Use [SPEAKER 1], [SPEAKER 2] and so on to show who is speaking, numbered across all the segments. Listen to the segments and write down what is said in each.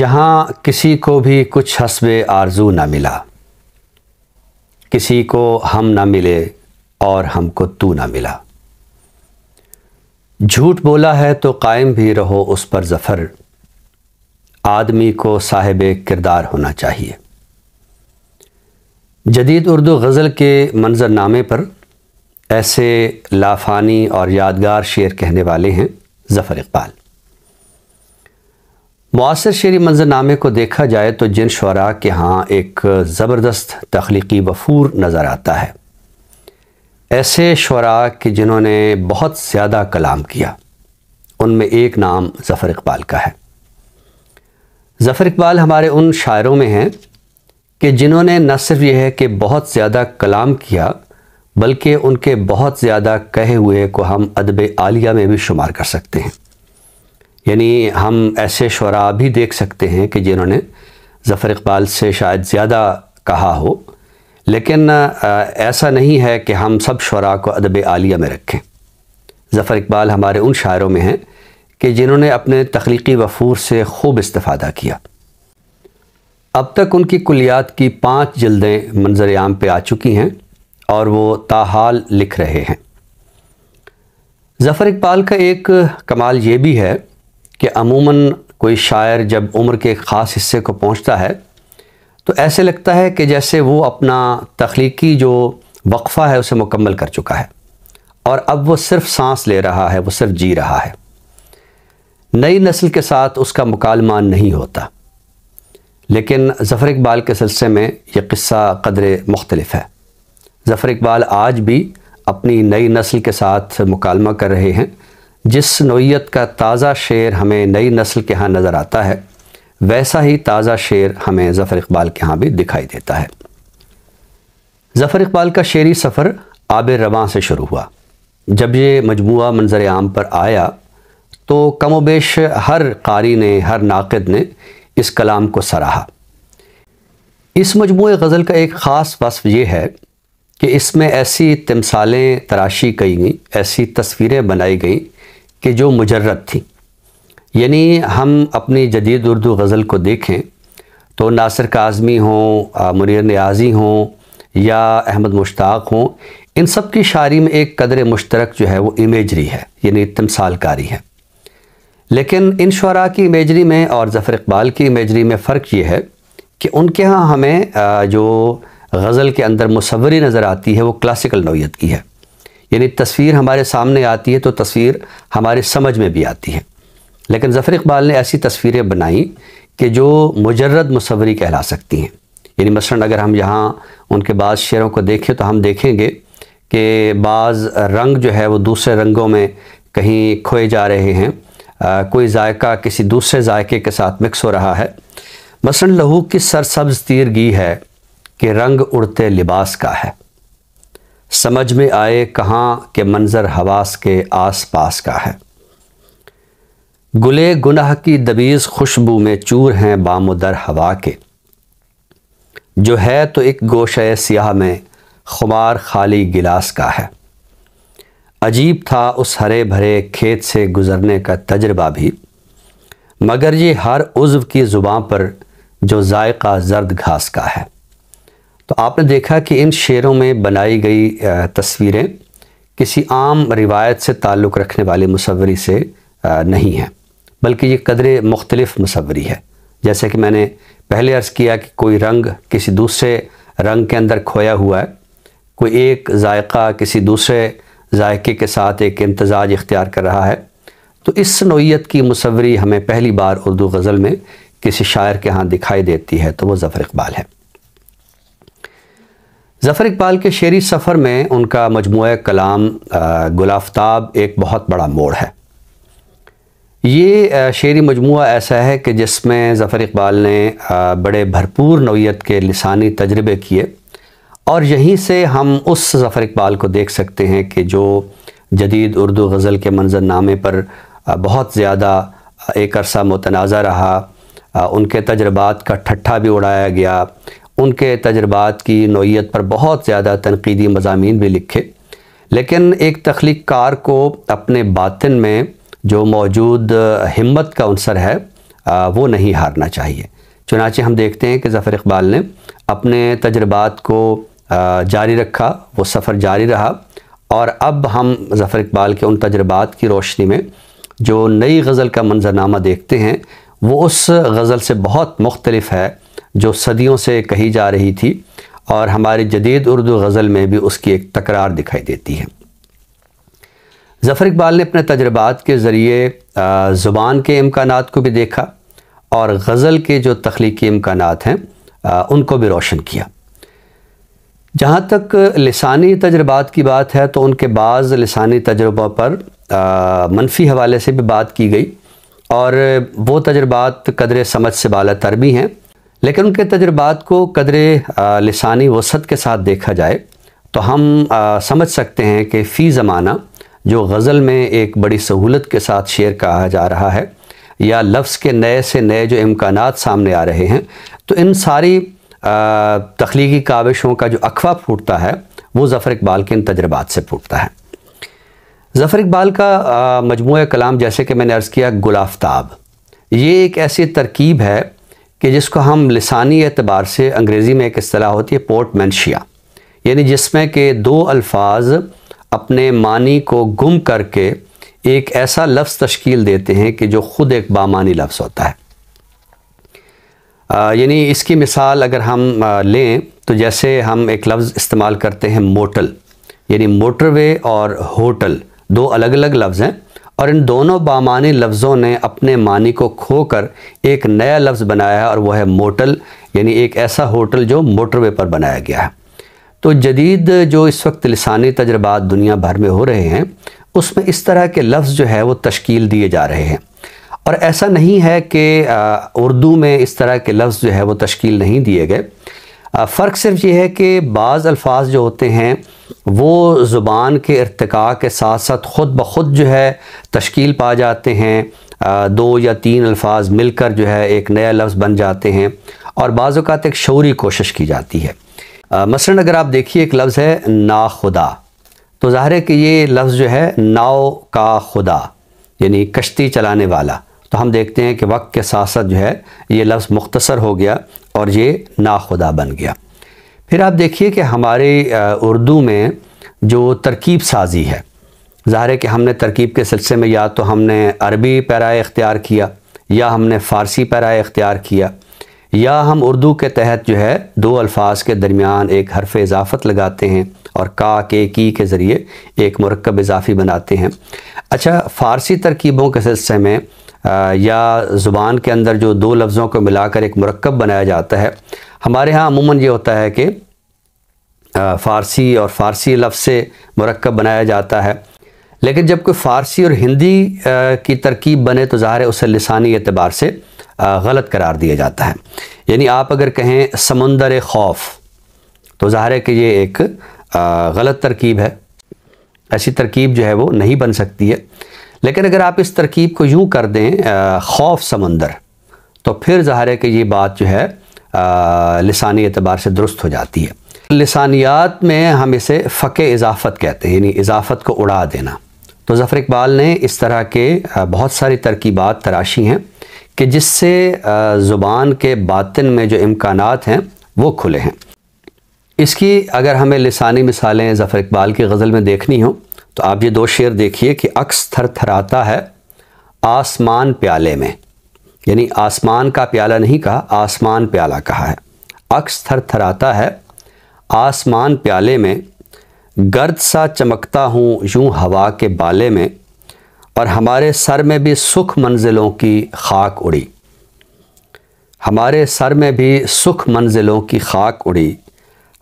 [SPEAKER 1] यहाँ किसी को भी कुछ हसब आरजू ना मिला किसी को हम ना मिले और हमको तू ना मिला झूठ बोला है तो कायम भी रहो उस पर ज़फ़र आदमी को साहिब किरदार होना चाहिए जदीद उर्दू गज़ल के मंजरनामे पर ऐसे लाफानी और यादगार शेर कहने वाले हैं ज़फ़र इकबाल मौसर शेरी मंजरनामे को देखा जाए तो जिन शुरा के यहाँ एक ज़बरदस्त तख्लीकी वफूर नज़र आता है ऐसे शुरा कि जिन्होंने बहुत ज़्यादा कलाम किया उनमें एक नाम ज़फ़र इकबाल का है ज़फ़र इकबाल हमारे उन शायरों में हैं कि जिन्होंने न सिर्फ यह है कि बहुत ज़्यादा कलाम किया बल्कि उनके बहुत ज़्यादा कहे हुए को हम अदब आलिया में भी शुमार कर सकते हैं यानी हम ऐसे शुरा भी देख सकते हैं कि जिन्होंने ज़फ़र इकबाल से शायद ज़्यादा कहा हो लेकिन ऐसा नहीं है कि हम सब शुरा को अदब आलिया में रखें ज़फ़र इकबाल हमारे उन शायरों में हैं कि जिन्होंने अपने तख्लीकी वफूर से खूब इस्ता किया अब तक उनकी कुलियात की पाँच जल्दें मंजर आम आ चुकी हैं और वो ताहाल लिख रहे हैं ज़फ़र इकबाल का एक कमाल ये भी है कि अमूमन कोई शायर जब उम्र के ख़ास हिस्से को पहुंचता है तो ऐसे लगता है कि जैसे वो अपना तख्लीकी जो वक्फ़ा है उसे मुकम्मल कर चुका है और अब वो सिर्फ सांस ले रहा है वो सिर्फ जी रहा है नई नस्ल के साथ उसका मुकालमा नहीं होता लेकिन ज़फ़र इकबाल के सिलसिले में ये क़स्सा कदर मुख्तलफ़ है ज़फ़र इकबाल आज भी अपनी नई नस्ल के साथ मुकालमा कर रहे हैं जिस नोयत का ताज़ा शेर हमें नई नस्ल के यहाँ नज़र आता है वैसा ही ताज़ा शेर हमें ज़फ़र इकबाल के यहाँ भी दिखाई देता है ज़फ़र इकबाल का शेरी सफ़र आब रवां से शुरू हुआ जब ये मजमू मंज़र आम पर आया तो कम वेश हर कारी ने हर नाकद ने इस कलाम को सराहा इस मजमू गज़ल का एक ख़ास वसफ़ ये है कि इसमें ऐसी तमसालें तराशी की गई ऐसी तस्वीरें बनाई गईं कि जो मुजरत थी यानी हम अपनी जदीद उर्दू गज़ल को देखें तो नासिर काजमी हों मुनर न्याजी हों या अहमद मुश्ताक हों इन सब की शायरी में एक कदर मुश्तरक जो है वो इमेजरी है यानी तमसालकारी है लेकिन इन शुरा की इमेजरी में और जफ़र इकबाल की इमेजरी में फ़र्क ये है कि उनके यहाँ हमें जो गज़ल के अंदर मुसवरी नज़र आती है वो क्लासिकल नौीयत की है यानी तस्वीर हमारे सामने आती है तो तस्वीर हमारे समझ में भी आती है लेकिन जफ़र इकबाल ने ऐसी तस्वीरें बनाई कि जो मुजरद मसवरी कहला सकती हैं यानी मसलन अगर हम यहाँ उनके बाद शेरों को देखें तो हम देखेंगे कि बाज़ रंग जो है वो दूसरे रंगों में कहीं खोए जा रहे हैं आ, कोई जायका किसी दूसरे जायके के साथ मिक्स हो रहा है मसलन लहू की सरसब्ज़ तीरगी है कि रंग उड़ते लिबास का है समझ में आए कहाँ के मंज़र हवास के आस पास का है गुले गुनाह की दबीज़ खुशबू में चूर हैं बामोदर हवा के जो है तो एक गोशे सियाह में खुमार खाली गिलास का है अजीब था उस हरे भरे खेत से गुज़रने का तजर्बा भी मगर ये हर उज्व की ज़ुबान पर जो जायका जर्द घास का है तो आपने देखा कि इन शेरों में बनाई गई तस्वीरें किसी आम रिवायत से ताल्लुक़ रखने वाले मसवरी से नहीं है बल्कि ये कदर मुख्तलिफ मसवरी है जैसे कि मैंने पहले अर्ज़ किया कि कोई रंग किसी दूसरे रंग के अंदर खोया हुआ है कोई एक जायका किसी दूसरे जायके के साथ एक इम्तजाज इख्तियार कर रहा है तो इस नोयत की मसवरी हमें पहली बार उर्दू गज़ल में किसी शायर के यहाँ दिखाई देती है तो वह ज़फ़र इकबाल है ज़फ़र इकबाल के शेरी सफ़र में उनका मजमू कलाम गुलाफ्ताब एक बहुत बड़ा मोड़ है ये शेरी मजमू ऐसा है कि जिसमें ज़फ़र इकबाल ने बड़े भरपूर नवीत के लसानी तजर्बे किए और यहीं से हम उस ज़फ़र इकबाल को देख सकते हैं कि जो जदीद उर्दू गज़ल के मंजरनामे पर बहुत ज़्यादा एक अरसा मतनाज़ा रहा उनके तजर्बात का ठट्ठा भी उड़ाया गया उनके तजर्बात की नोयत पर बहुत ज़्यादा तनकीदी मजामी भी लिखे लेकिन एक तख्लीकार को अपने बातिन में जो मौजूद हिम्मत का अंसर है वो नहीं हारना चाहिए चुनाचे हम देखते हैं कि ज़फ़र इकबाल ने अपने तजर्बात को जारी रखा वो सफ़र जारी रहा और अब हम ज़फ़र इकबाल के उन तजर्बात की रोशनी में जो नई गज़ल का मंजरनामा देखते हैं वो उस गज़ल से बहुत मुख्तलफ़ है जो सदियों से कही जा रही थी और हमारे जदीद उर्दू गज़ल में भी उसकी एक तकरार दिखाई देती है ज़फ़र इकबाल ने अपने तजर्बात के ज़रिए ज़ुबान के इम्कान को भी देखा और गज़ल के जो तख्लीकी इम्कान हैं उनको भी रोशन किया जहाँ तक लसानी तजर्बात की बात है तो उनके बाद लसानी तजर्बों पर मनफी हवाले से भी बात की गई और वो तजर्बात कदर समझ से बाला तर भी हैं लेकिन उनके तजुर्बात को कदर लसानी वसत के साथ देखा जाए तो हम आ, समझ सकते हैं कि फ़ी ज़माना जो गज़ल में एक बड़ी सहूलत के साथ शेर कहा जा रहा है या लफ्ज़ के नए से नए जो इम्कान सामने आ रहे हैं तो इन सारी तख्लीकी काविशों का जो अखवा फूटता है वो ज़फ़र इकबाल के इन तजर्बात से फूटता है ज़फ़र इकबाल का मजमू कलाम जैसे कि मैंने अर्ज़ किया गुलाफ्ताब ये एक ऐसी तरकीब है कि जिसको हम लसानी एतबार से अंग्रेज़ी में एक असलाह होती है पोर्ट मैंशिया यानी जिसमें कि दो अल्फाज अपने मानी को गुम करके एक ऐसा लफ्ज़ तश्कील देते हैं कि जो ख़ुद एक बामानी लफ्ज़ होता है यानी इसकी मिसाल अगर हम आ, लें तो जैसे हम एक लफ्ज़ इस्तेमाल करते हैं मोटल यानी मोटरवे और होटल दो अलग अलग लफ्ज़ हैं और इन दोनों बामानी लफ्ज़ों ने अपने मानी को खोकर एक नया लफ्ज़ बनाया है और वह है मोटल यानी एक ऐसा होटल जो मोटरवे पर बनाया गया है तो जदीद जो इस वक्त लसानी तजर्बात दुनिया भर में हो रहे हैं उसमें इस तरह के लफ्ज़ जो है वो तश्कील दिए जा रहे हैं और ऐसा नहीं है कि उर्दू में इस तरह के लफ्ज़ जो है वो तश्कील नहीं दिए गए फ़र्क सिर्फ ये है कि बाज़ अल्फाज जो होते हैं वो ज़ुबान के इरतका के साथ साथ ख़ुद ब खुद जो है तश्कील पा जाते हैं दो या तीन अल्फाज मिलकर जो है एक नया लफ्ज़ बन जाते हैं और बाज़ात एक शौरी कोशिश की जाती है मसलन अगर आप देखिए एक लफ्ज़ है ना खुदा तो ज़ाहिर है कि ये लफ्ज़ जो है नाव का खुदा यानी कश्ती चलाने वाला तो हम देखते हैं कि वक्त के साथ साथ जो है ये लफ्ज़ मुख्तसर हो गया और ये नाखुदा बन गया फिर आप देखिए कि हमारे उर्दू में जो तरकीब साजी है ज़ाहिर है कि हमने तरकीब के सिलसिले में या तो हमने अरबी पैरा इख्तियार किया या हमने फ़ारसी पैरा इख्तियार किया या हम उर्दू के तहत जो है दो अल्फाज के दरमियान एक हरफ इजाफत लगाते हैं और का के की के ज़रिए एक मरकब इजाफ़ी बनाते हैं अच्छा फ़ारसी तरकीबों के सिलसिले में या ज़ुबान के अंदर जो दो लफ्ज़ों को मिलाकर एक मरकब बनाया जाता है हमारे यहाँ अमूमन ये होता है कि फ़ारसी और फ़ारसी लफ्ज़ से मरकब बनाया जाता है लेकिन जब कोई फ़ारसी और हिंदी की तरकीब बने तो ज़ाहिर उसे लसानी एतबार से गलत करार दिया जाता है यानी आप अगर कहें समंदर खौफ तो ज़ाहिर है कि ये एक गलत तरकीब है ऐसी तरकीब जो है वो नहीं बन सकती है लेकिन अगर आप इस तरकीब को यूँ कर दें खौफ समंदर तो फिर ज़ाहिर है कि ये बात जो है लसानी एतबार से दुरुस्त हो जाती है लसानियात में हम इसे फ़क इजाफ़त कहते हैं यानी इजाफ़त को उड़ा देना तो ज़फ़र इकबाल ने इस तरह के बहुत सारी तरकीबात तराशी हैं कि जिससे ज़ुबान के बातिन में जो इम्कान हैं वो खुले हैं इसकी अगर हमें लसानी मिसालें ज़फ़र इकबाल की गज़ल में देखनी हों तो आप ये दो शेर देखिए कि अक्स थर थराता है आसमान प्याले में यानी आसमान का प्याला नहीं कहा आसमान प्याला कहा है अक्स थर थराता है आसमान प्याले में गर्द सा चमकता हूँ यूं हवा के बाले में और हमारे सर में भी सुख मंजिलों की खाक उड़ी हमारे सर में भी सुख मंजिलों की खाक उड़ी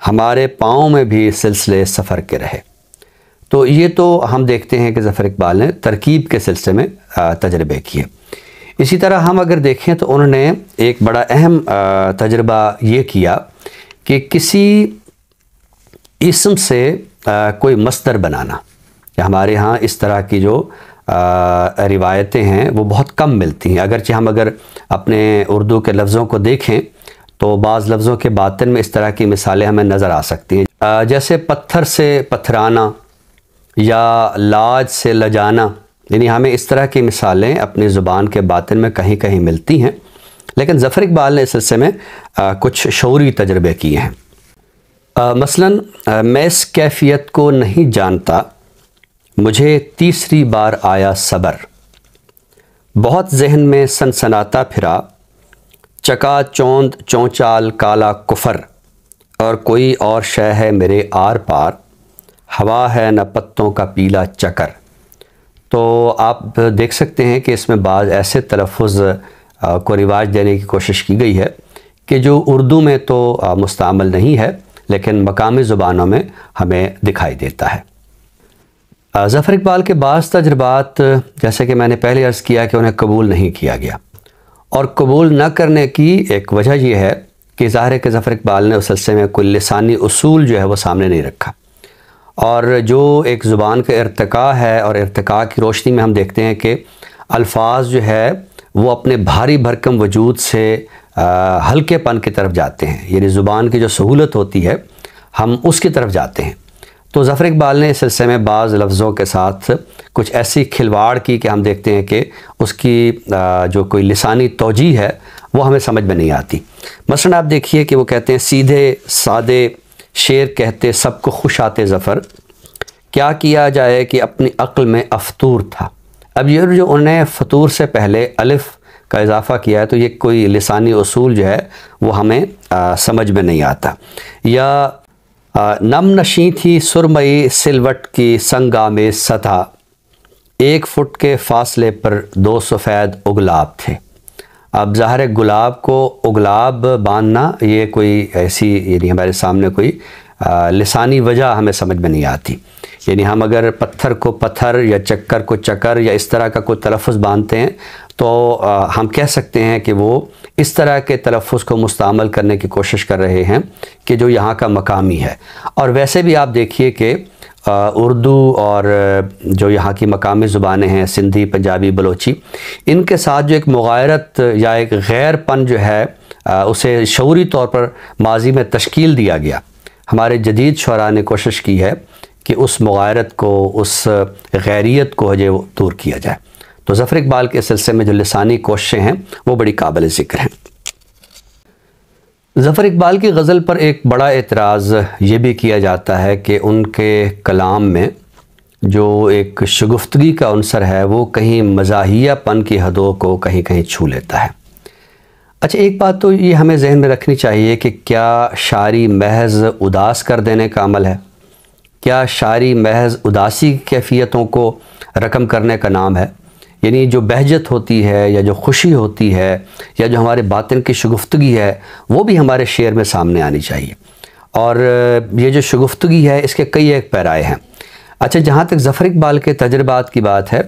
[SPEAKER 1] हमारे पाँव में भी सिलसिले सफ़र के रहे तो ये तो हम देखते हैं कि ज़फ़र इकबाल ने तरकीब के सिलसिले में तजर्बे किए इसी तरह हम अगर देखें तो उन्होंने एक बड़ा अहम तजर्बा ये किया कि किसी इसम से कोई मस्तर बनाना या हमारे यहाँ इस तरह की जो रिवायतें हैं वो बहुत कम मिलती हैं अगरचे हम अगर अपने उर्दू के लफ्ज़ों को देखें तो बाज़ लफ्ज़ों के बातन में इस तरह की मिसालें हमें नज़र आ सकती हैं जैसे पत्थर से पत्थराना या लाज से लजाना यानी हमें इस तरह की मिसालें अपनी ज़ुबान के बातिन में कहीं कहीं मिलती हैं लेकिन जफ़र इकबाल ने इस सिलसिले में आ, कुछ शौरी तजर्बे किए हैं मसला मसलन मैं इस कैफियत को नहीं जानता मुझे तीसरी बार आया सबर बहुत जहन में सनसनाता फिरा चका चौंद चौचाल काला कुफर और कोई और शह है मेरे आर पार हवा है न पत्तों का पीला चकर तो आप देख सकते हैं कि इसमें बाज़ ऐसे तलफ़ को रिवाज देने की कोशिश की गई है कि जो उर्दू में तो मुस्तमल नहीं है लेकिन मकामी ज़ुबानों में हमें दिखाई देता है ज़फ़र इकबाल के बाज़ तजर्बात जैसे कि मैंने पहले अर्ज़ किया कि उन्हें कबूल नहीं किया गया और कबूल न करने की एक वजह यह है कि ज़ाहिर के ज़फ़र इकबाल ने उस सिलसिले में कोई लसानी असूल जो है वो सामने नहीं रखा और जो एक ज़ुबान का इरतका है और इरतका की रोशनी में हम देखते हैं कि अल्फाज जो है वो अपने भारी भरकम वजूद से हल्केपन की तरफ जाते हैं यानी ज़ुबान की जो सहूलत होती है हम उसकी तरफ जाते हैं तो जफ़र इकबाल ने इस सिलसिले में बाज़ लफ्ज़ों के साथ कुछ ऐसी खिलवाड़ की कि हम देखते हैं कि उसकी जो कोई लसानी तोजी है वो हमें समझ में नहीं आती मसलन आप देखिए कि वो कहते हैं सीधे सादे शेर कहते सबको खुश आते ज़फ़र क्या किया जाए कि अपनी अक्ल में अफतूर था अब ये जो उन्हें फतूर से पहले अलिफ़ का इजाफ़ा किया है तो ये कोई लसानी असूल जो है वो हमें आ, समझ में नहीं आता या आ, नम नशी थी सुरमई सिलवट की संगा में सतह एक फुट के फासले पर दो सफ़ेद उगलाब थे अब ज़ाहिर गुलाब को उगलाब बांधना ये कोई ऐसी यानी हमारे सामने कोई लसानी वजह हमें समझ में नहीं आती यानी हम अगर पत्थर को पत्थर या चक्कर को चक्कर या इस तरह का कोई तलफ़ बांधते हैं तो आ, हम कह सकते हैं कि वो इस तरह के तलफ़ को मुस्तमल करने की कोशिश कर रहे हैं कि जो यहाँ का मकामी है और वैसे भी आप देखिए कि उर्दू और जो यहाँ की मकामी ज़ुबानें हैं सिंधी पंजाबी बलोची इनके साथ जो एक मुगारत या एक गैरपन जो है उसे शौरी तौर पर माजी में तश्कील दिया गया हमारे जदीद शरा ने कोशिश की है कि उस मुगारत को उस गैरियत को जो दूर किया जाए तो ज़फ़र इकबाल के सिलसिले में जो लसानी कोशिशें हैं वो बड़ी काबिल ज़िक्र हैं ज़फ़र इकबाल की गज़ल पर एक बड़ा एतराज़ ये भी किया जाता है कि उनके कलाम में जो एक शगुफ्तगी का अनसर है वो कहीं मजाहियापन की हदों को कहीं कहीं छू लेता है अच्छा एक बात तो ये हमें जहन में रखनी चाहिए कि क्या शारी महज उदास कर देने का अमल है क्या शारी महज उदासी कैफियतों को रकम करने का नाम है यानी जो बहजत होती है या जो खुशी होती है या जो हमारे बातिन की शगुफ्तगी है वो भी हमारे शेर में सामने आनी चाहिए और ये जो शगुफ्तगी है इसके कई एक पैराए हैं अच्छा जहाँ तक ज़फ़र इकबाल के तजर्बात की बात है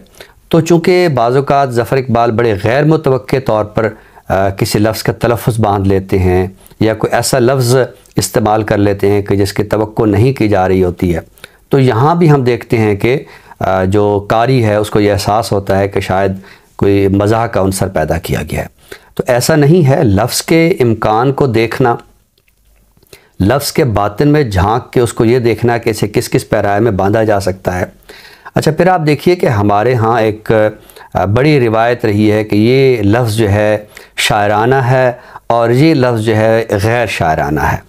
[SPEAKER 1] तो चूँकि बाज़ात ज़फ़र इकबाल बड़े गैर मुतव तौर पर आ, किसी लफ्ज़ का तलफ़ बांध लेते हैं या कोई ऐसा लफ्ज़ इस्तेमाल कर लेते हैं कि जिसकी तो नहीं की जा रही होती है तो यहाँ भी हम देखते हैं कि जो कारी है उसको ये एहसास होता है कि शायद कोई मज़ाक का अनसर पैदा किया गया है तो ऐसा नहीं है लफ्ज़ के इम्कान को देखना लफ्ज़ के बातिन में झांक के उसको ये देखना कि इसे किस किस पैराए में बांधा जा सकता है अच्छा फिर आप देखिए कि हमारे यहाँ एक बड़ी रिवायत रही है कि ये लफ्ज़ जो है शायराना है और ये लफ्ज़ जो है गैर शायराना है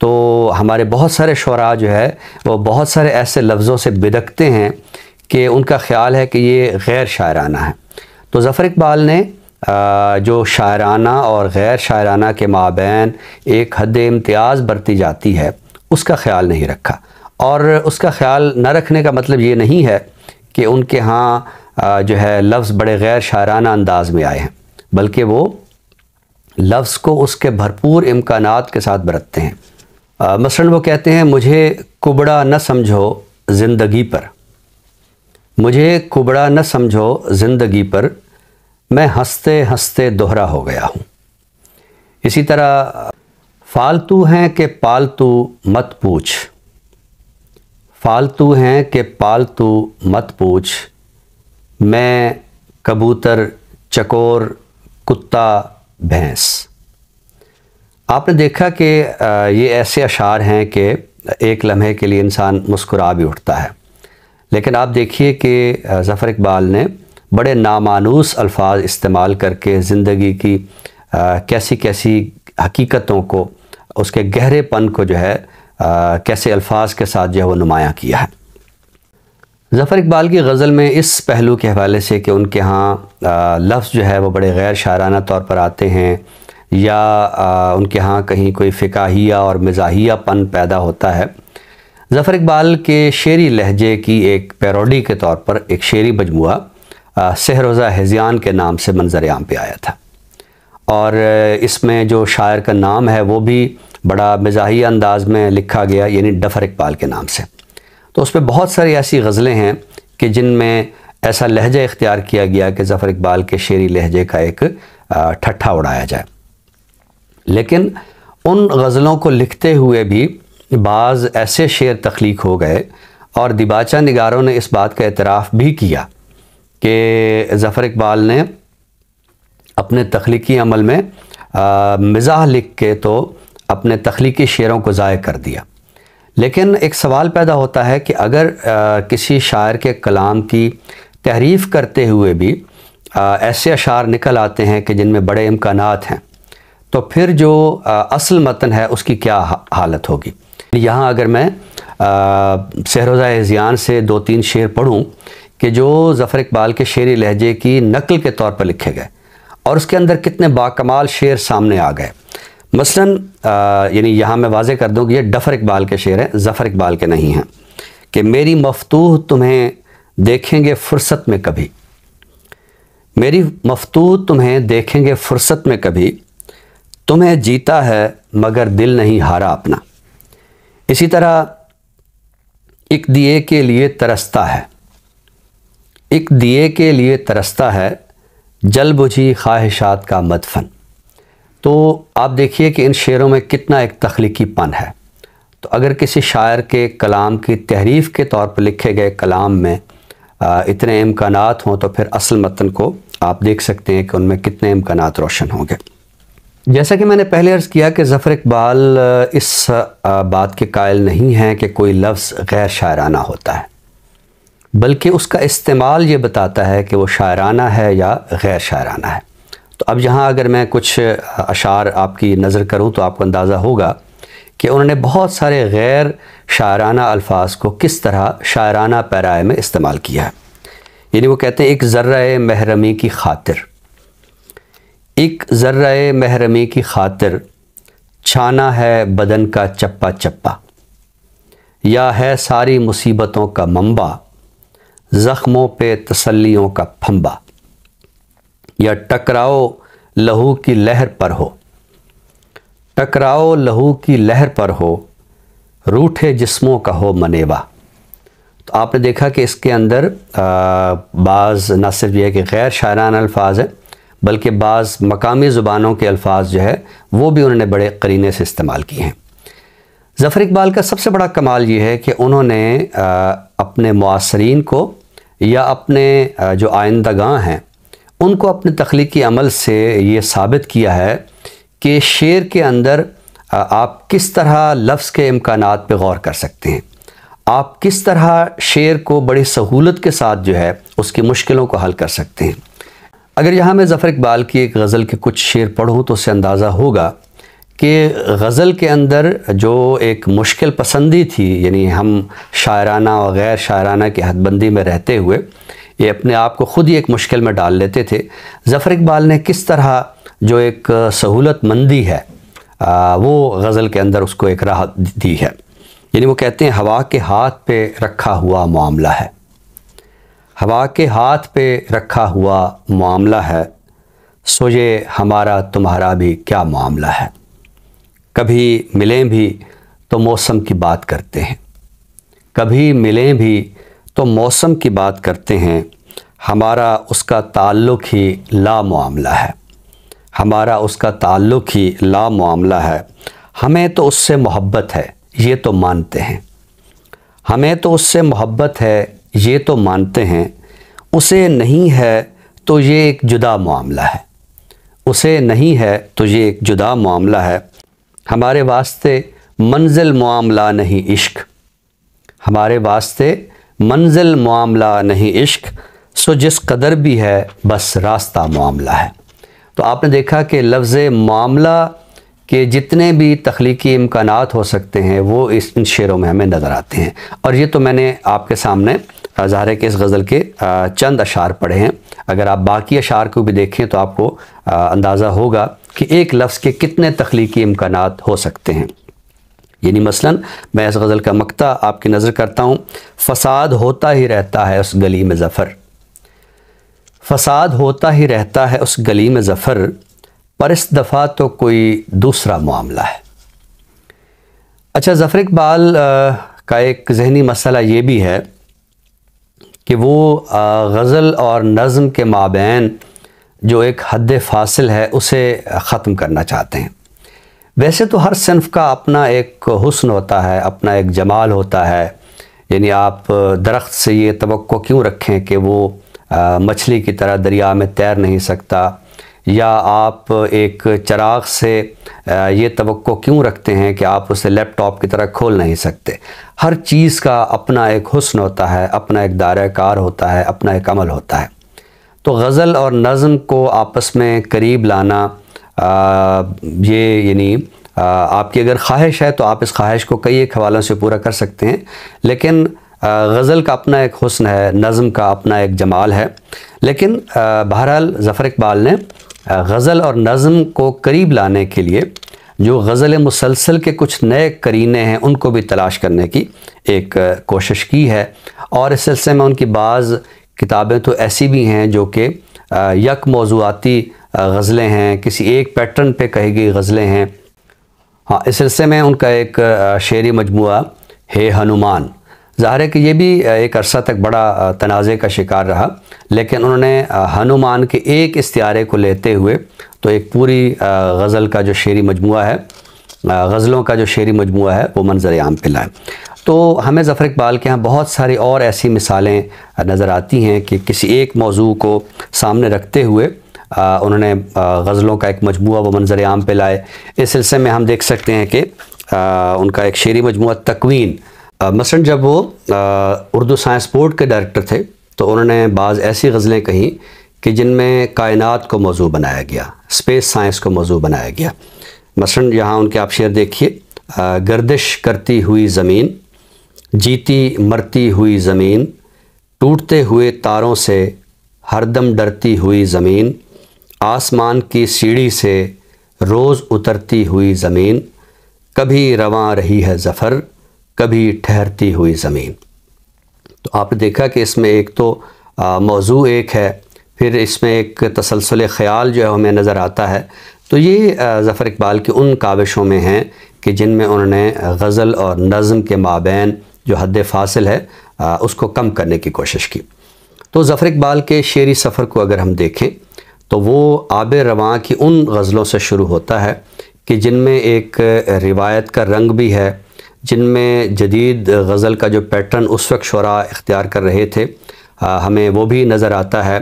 [SPEAKER 1] तो हमारे बहुत सारे शुरा जो है वो बहुत सारे ऐसे लफ्ज़ों से बिदकते हैं कि उनका ख्याल है कि ये गैर शायराना है तो ज़फ़र इकबाल ने जो शायराना और गैर शायराना के माबेन एक हद इम्तियाज़ बरती जाती है उसका ख्याल नहीं रखा और उसका ख्याल न रखने का मतलब ये नहीं है कि उनके यहाँ जो है लफ्ज़ बड़े गैर शायराना अंदाज में आए हैं बल्कि वो लफ्ज़ को उसके भरपूर इम्कान के साथ बरतते हैं मसलन वो कहते हैं मुझे कुबड़ा न समझो ज़िंदगी पर मुझे कुबड़ा न समझो ज़िंदगी पर मैं हंसते हंसते दोहरा हो गया हूँ इसी तरह फालतू हैं कि पालतू मत पूछ फालतू हैं कि पालतू मत पूछ मैं कबूतर चकोर कुत्ता भैंस आपने देखा कि ये ऐसे अशार हैं कि एक लम्हे के लिए इंसान मुस्कुरा भी उठता है लेकिन आप देखिए कि ज़फ़र इकबाल ने बड़े नामानूस अल्फाज इस्तेमाल करके ज़िंदगी की कैसी कैसी हकीकतों को उसके गहरेपन को जो है आ, कैसे अल्फाज के साथ जो है वो नुमाया किया है ज़फ़र इकबाल की गज़ल में इस पहलू के हवाले से कि उनके यहाँ लफ्ज़ जो है वो बड़े गैर शाराना तौर पर आते हैं या आ, उनके यहाँ कहीं कोई फ़िकाहिया और मज़ाहियापन पैदा होता है ज़फ़र इकबाल के शेरी लहजे की एक पैरोडी के तौर पर एक शेरी मजमु सहरोज़ा हज़ियान के नाम से मंजर आम पे आया था और इसमें जो शायर का नाम है वो भी बड़ा मजाही अंदाज में लिखा गया यानी डफ़र इकबाल के नाम से तो उस पर बहुत सारी ऐसी गज़लें हैं कि जिनमें ऐसा लहजा इख्तियार किया गया कि ज़फ़र इकबाल के शेरी लहजे का एक ठट्ठा उड़ाया जाए लेकिन उन गज़लों को लिखते हुए भी बाज़ ऐसे शेर तख्लीक हो गए और दिबाचा नगारों ने इस बात का एतराफ़ भी किया कि ज़फ़र इकबाल ने अपने तख्लीकी अमल में मिज़ाह लिख के तो अपने तख्लीकी शेरों को ज़ाय कर दिया लेकिन एक सवाल पैदा होता है कि अगर आ, किसी शायर के कलाम की तहरीफ़ करते हुए भी आ, ऐसे अशार निकल आते हैं कि जिनमें बड़े इम्कान हैं तो फिर जो आ, असल मतन है उसकी क्या हालत होगी यहाँ अगर मैं सहरोज़ा एजियान से दो तीन शेर पढ़ूँ कि जो ज़फ़र इकबाल के शेरी लहजे की नकल के तौर पर लिखे गए और उसके अंदर कितने बाकमाल शेर सामने आ गए मसलन यानी यहाँ मैं वाजे कर दूँ कि ये डफ़र इकबाल के शेर हैं ज़फ़र इकबाल के नहीं हैं कि मेरी मफतूह तुम्हें देखेंगे फ़ुर्सत में कभी मेरी मफतू तुम्हें देखेंगे फ़ुर्सत में कभी तुम्हें जीता है मगर दिल नहीं हारा अपना इसी तरह एक दिए के लिए तरसता है एक दिए के लिए तरसता है जल बुझी ख्वाहिशात का मदफन तो आप देखिए कि इन शेरों में कितना एक तख्लीकी पन है तो अगर किसी शायर के कलाम की तहरीफ़ के तौर पर लिखे गए कलाम में इतने इम्कान हों तो फिर असल मतन को आप देख सकते हैं कि उनमें कितने इम्कान रोशन होंगे जैसा कि मैंने पहले अर्ज़ किया कि ज़फ़र इकबाल इस बात के कायल नहीं हैं कि कोई लफ्ज़ गैर शायराना होता है बल्कि उसका इस्तेमाल ये बताता है कि वो शायराना है या गैर शायराना है तो अब यहाँ अगर मैं कुछ अशार आपकी नज़र करूँ तो आपको अंदाज़ा होगा कि उन्होंने बहुत सारे गैर शायराना अल्फाज को किस तरह शायराना पैराए में इस्तेमाल किया है यानी वो कहते हैं एक ज़र्रा महरमी की खातिर एक ज़र्रा महरमे की खातिर छाना है बदन का चप्पा चप्पा या है सारी मुसीबतों का मंबा ज़ख्मों पे तसल्लियों का फंबा या टकराओ लहू की लहर पर हो टकराओ लहू की लहर पर हो रूठे जिस्मों का हो मनेवा तो आपने देखा कि इसके अंदर बाज़ न सिर्फ यह कि गैर शायराना अल्फाज है बल्कि बाज़ मकामी ज़ुबानों के अल्फाज जो है वो भी उन्होंने बड़े करीने से इस्तेमाल किए हैं ज़फ़र इकबाल का सबसे बड़ा कमाल ये है कि उन्होंने अपने मुआसरीन को या अपने जो आइंदा हैं उनको अपने तख्लीकी अमल से ये साबित किया है कि शेर के अंदर आप किस तरह लफ्ज़ के इम्कान पर गौर कर सकते हैं आप किस तरह शेर को बड़ी सहूलत के साथ जो है उसकी मुश्किलों को हल कर सकते हैं अगर यहाँ मैं ज़फ़र इकबाल की एक गज़ल के कुछ शेर पढ़ूँ तो उससे अंदाज़ा होगा कि गज़ल के अंदर जो एक मुश्किल पसंदी थी यानी हम शायराना और गैर शायराना की हदबंदी में रहते हुए ये अपने आप को ख़ुद ही एक मुश्किल में डाल लेते थे ज़फ़र इकबाल ने किस तरह जो एक सहूलत मंदी है आ, वो गज़ल के अंदर उसको एक राहत दी है यानी वो कहते हैं हवा के हाथ पे रखा हुआ मामला है हवा के हाथ पे रखा हुआ मामला है सो ये हमारा तुम्हारा भी क्या मामला है कभी मिलें भी तो मौसम की बात करते हैं कभी मिलें भी तो मौसम की बात करते हैं हमारा उसका ताल्लुक ही ला मामला है हमारा उसका ताल्लुक ही ला मामला है हमें तो उससे मोहब्बत है ये तो मानते हैं हमें तो उससे मोहब्बत है ये तो मानते हैं उसे नहीं है तो ये एक जुदा मामला है उसे नहीं है तो ये एक जुदा मामला है हमारे वास्ते मंजिल मामला नहीं इश्क हमारे वास्ते मंजिल मामला नहीं इश्क सो जिस कदर भी है बस रास्ता मामला है तो आपने देखा कि लफ्ज़ मामला कि जितने भी तख्लीकी इम्कान हो सकते हैं वो इस इन शेरों में हमें नज़र आते हैं और ये तो मैंने आपके सामने ज़ाहिर है कि इस गज़ल के चंद अशार पढ़े हैं अगर आप बाकी अशार को भी देखें तो आपको अंदाज़ा होगा कि एक लफ्ज़ के कितने तख्लीकी इम्कान हो सकते हैं यानी मसलन मैं इस गज़ल का मकता आपकी नज़र करता हूँ फसाद होता ही रहता है उस गली में ज़फ़र फसाद होता ही रहता है उस गली में ज़फ़र पर इस दफ़ा तो कोई दूसरा मामला है अच्छा ज़फ़र इकबाल का एक जहनी मसला ये भी है कि वो गज़ल और नज़म के माबेन जो एक हद फासिल है उसे ख़त्म करना चाहते हैं वैसे तो हर सिनफ का अपना एक हसन होता है अपना एक जमाल होता है यानी आप दरख्त से ये तो क्यों रखें कि वो मछली की तरह दरिया में तैर नहीं सकता या आप एक चराग से ये तो क्यों रखते हैं कि आप उसे लैपटॉप की तरह खोल नहीं सकते हर चीज़ का अपना एक हुस्न होता है अपना एक दायरा कार होता है अपना एक अमल होता है तो गज़ल और नज़म को आपस में करीब लाना आ, ये यानी आपकी अगर ख्वाहिश है तो आप इस ख्वाहिश को कई एक हवालों से पूरा कर सकते हैं लेकिन गज़ल का अपना एक हुस्न है नज़म का अपना एक जमाल है लेकिन बहरहाल ज़फ़र इकबाल ने गज़ल और नज़म को करीब लाने के लिए जो गज़ल मुसलसल के कुछ नए करीने हैं उनको भी तलाश करने की एक कोशिश की है और इस सिलसिले में उनकी बाज़ किताबें तो ऐसी भी हैं जो कि यक मौजूदी गज़लें हैं किसी एक पैटर्न पे कही गई गज़लें हैं हाँ इस सिलसिले में उनका एक शेरी मजमू है हनुमान ज़ाहिर है कि ये भी एक अरसा तक बड़ा तनाज़े का शिकार रहा लेकिन उन्होंने हनुमान के एक इस्तारे को लेते हुए तो एक पूरी गज़ल का जो शेरी मजमू है गज़लों का जो शेरी मजमू है वो मंज़र आम पे लाए तो हमें ज़फ़र इकबाल के यहाँ बहुत सारी और ऐसी मिसालें नज़र आती हैं कि किसी एक मौजू को सामने रखते हुए आ, उन्होंने गज़लों का एक मजमू व मंज़र आम पे लाए इस सिलसिले में हम देख सकते हैं कि आ, उनका एक शेरी मजमू तकवीन मसलन जब वो उर्दू साइंस बोर्ड के डायरेक्टर थे तो उन्होंने बाज़ ऐसी गज़लें कहीं कि जिनमें कायनात को मौजू बनाया गया स्पेस साइंस को मौजू बनाया गया मसलन यहाँ उनके आप शेर देखिए गर्दिश करती हुई ज़मीन जीती मरती हुई ज़मीन टूटते हुए तारों से हरदम डरती हुई ज़मीन आसमान की सीढ़ी से रोज़ उतरती हुई ज़मीन कभी रवा रही है ज़फ़र कभी ठहरती हुई ज़मीन तो आपने देखा कि इसमें एक तो मौजू एक है फिर इसमें एक तसलसल ख़याल जो है हमें नज़र आता है तो ये ज़फ़र इकबाल की उन काविशों में हैं कि जिनमें उन्होंने गज़ल और नज़म के माबेन जो हद फासिल है आ, उसको कम करने की कोशिश की तो ज़फ़र इकबाल के शेरी सफ़र को अगर हम देखें तो वो आब रवां की उन गज़लों से शुरू होता है कि जिनमें एक रिवायत का रंग भी है जिनमें जदीद गज़ल का जो पैटर्न उस वक्त शुरा इख्तियार कर रहे थे आ, हमें वो भी नज़र आता है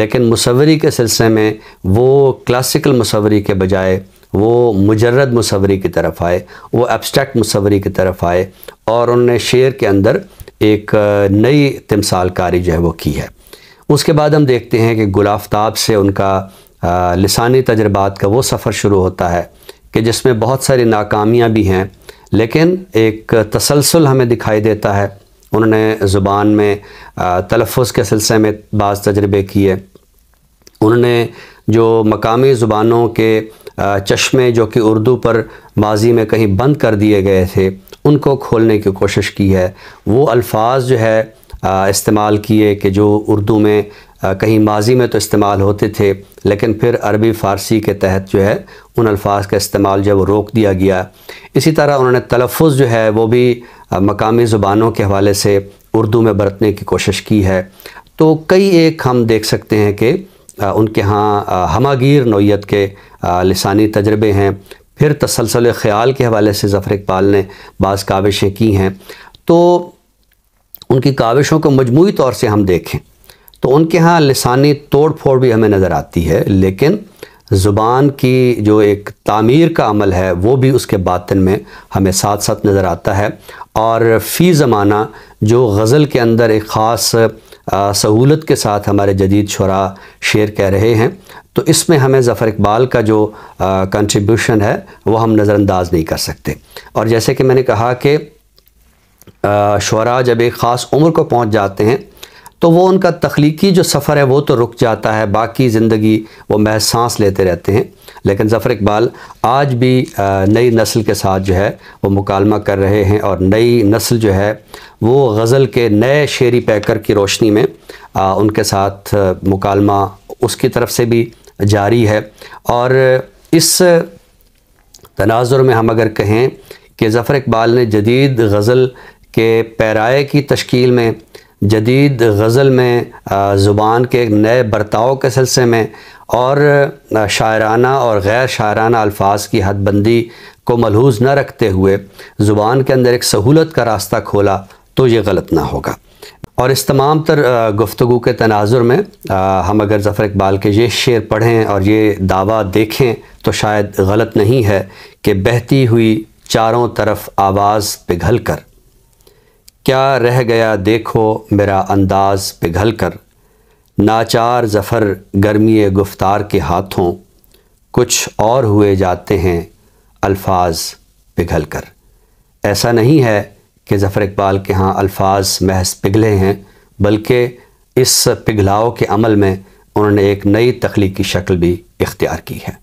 [SPEAKER 1] लेकिन मसवरी के सिलसिले में वो क्लासिकल मसवरी के बजाय वो मुजरद मसवरी की तरफ आए वो एब्स्ट्रैक्ट मसवरी की तरफ आए और उन्होंने शेर के अंदर एक नई तमसालकारी जो है वो की है उसके बाद हम देखते हैं कि गुलाफ्ताब से उनका लिसानी तजर्बात का वो सफ़र शुरू होता है कि जिसमें बहुत सारी नाकामियाँ भी हैं लेकिन एक तसलसल हमें दिखाई देता है उन्होंने ज़ुबान में तलफ़ के सिलसिले में बाज़ तजर्बे किए उन्होंने जो मकामी ज़ुबानों के चश्मे जो कि उर्दू पर माजी में कहीं बंद कर दिए गए थे उनको खोलने की कोशिश की है वो अल्फाज जो है इस्तेमाल किए कि जो उर्दू में कहीं माजी में तो इस्तेमाल होते थे लेकिन फिर अरबी फ़ारसी के तहत जो है उन अल्फाज का इस्तेमाल जब रोक दिया गया इसी तरह उन्होंने तलफ़ जो है वो भी मकामी ज़ुबानों के हवाले से उर्दू में बरतने की कोशिश की है तो कई एक हम देख सकते हैं कि उनके यहाँ हमागीर नोयत के लसानी तजर्बे हैं फिर तसलसल ख़याल के हवाले से ज़फ़र इकबाल ने बाज़ काविशें की हैं तो उनकी काविशों को मजमू तौर से हम देखें तो उनके यहाँ लसानी तोड़ फोड़ भी हमें नज़र आती है लेकिन ज़ुबान की जो एक तामीर का अमल है वो भी उसके बातन में हमें साथ साथ नज़र आता है और फ़ी ज़माना जो गज़ल के अंदर एक ख़ास सहूलत के साथ हमारे जदीद शुरा शेर कह रहे हैं तो इसमें हमें ज़फ़र इकबाल का जो कंट्रीब्यूशन है वो हम नज़रअंदाज नहीं कर सकते और जैसे कि मैंने कहा कि शुरा जब एक ख़ास उम्र को पहुँच जाते हैं तो वो उनका तख्लीकी जो सफ़र है वो तो रुक जाता है बाकी ज़िंदगी वो महज सांस लेते रहते हैं लेकिन ज़फ़र इकबाल आज भी नई नस्ल के साथ जो है वो मुकालमा कर रहे हैं और नई नस्ल जो है वो गज़ल के नए शेरी पैकर की रोशनी में आ, उनके साथ मुकालमा उसकी तरफ से भी जारी है और इस तनाजुर में हम अगर कहें कि ज़फ़र इकबाल ने जदीद गज़ल के पैराए की तश्कील में जदीद गज़ल में ज़ुबान के नए बर्ताव के सिलसिले में और शायराना और गैर शायराना अल्फाज की हदबंदी को मलहूज न रखते हुए ज़ुबान के अंदर एक सहूलत का रास्ता खोला तो ये गलत ना होगा और इस तमाम तर गुफ्तु के तनाजुर में आ, हम अगर ज़फ़र इकबाल के ये शेर पढ़ें और ये दावा देखें तो शायद गलत नहीं है कि बहती हुई चारों तरफ आवाज़ पिघल कर क्या रह गया देखो मेरा अंदाज पिघल कर नाचार ज़फ़र गर्मी गुफ्तार के हाथों कुछ और हुए जाते हैं अल्फाज पिघल कर ऐसा नहीं है कि ज़फ़र इकबाल के यहाँ अल्फाज महज पिघले हैं बल्कि इस पिघलाव के अमल में उन्होंने एक नई तख्लीकी शक्ल भी इख्तियार की है